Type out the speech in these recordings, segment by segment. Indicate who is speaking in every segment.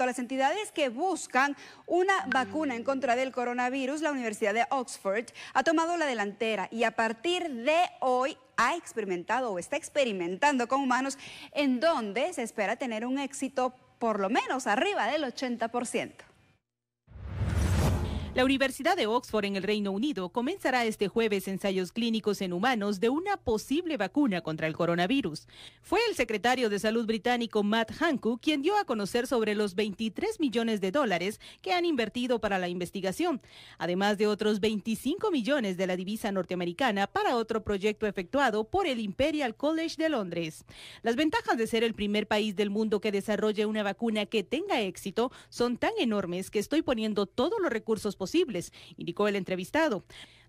Speaker 1: a las entidades que buscan una vacuna en contra del coronavirus, la Universidad de Oxford ha tomado la delantera y a partir de hoy ha experimentado o está experimentando con humanos en donde se espera tener un éxito por lo menos arriba del 80%.
Speaker 2: La Universidad de Oxford en el Reino Unido comenzará este jueves ensayos clínicos en humanos de una posible vacuna contra el coronavirus. Fue el secretario de Salud británico Matt Hancock quien dio a conocer sobre los 23 millones de dólares que han invertido para la investigación, además de otros 25 millones de la divisa norteamericana para otro proyecto efectuado por el Imperial College de Londres. Las ventajas de ser el primer país del mundo que desarrolle una vacuna que tenga éxito son tan enormes que estoy poniendo todos los recursos posibles posibles, indicó el entrevistado.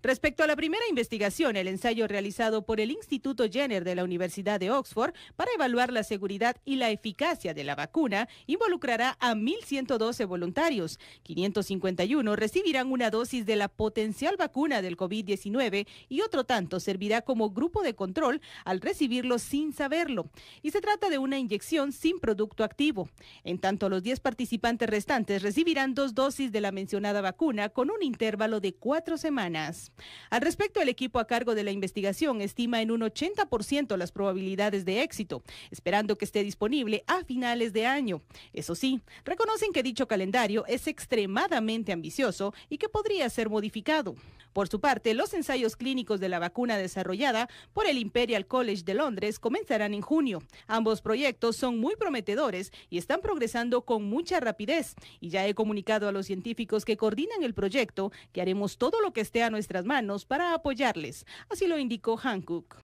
Speaker 2: Respecto a la primera investigación, el ensayo realizado por el Instituto Jenner de la Universidad de Oxford para evaluar la seguridad y la eficacia de la vacuna involucrará a 1.112 voluntarios. 551 recibirán una dosis de la potencial vacuna del COVID-19 y otro tanto servirá como grupo de control al recibirlo sin saberlo. Y se trata de una inyección sin producto activo. En tanto, los 10 participantes restantes recibirán dos dosis de la mencionada vacuna con un intervalo de cuatro semanas. Al respecto, el equipo a cargo de la investigación estima en un 80% las probabilidades de éxito, esperando que esté disponible a finales de año. Eso sí, reconocen que dicho calendario es extremadamente ambicioso y que podría ser modificado. Por su parte, los ensayos clínicos de la vacuna desarrollada por el Imperial College de Londres comenzarán en junio. Ambos proyectos son muy prometedores y están progresando con mucha rapidez. Y ya he comunicado a los científicos que coordinan el proyecto que haremos todo lo que esté a nuestras manos para apoyarles, así lo indicó Hankook.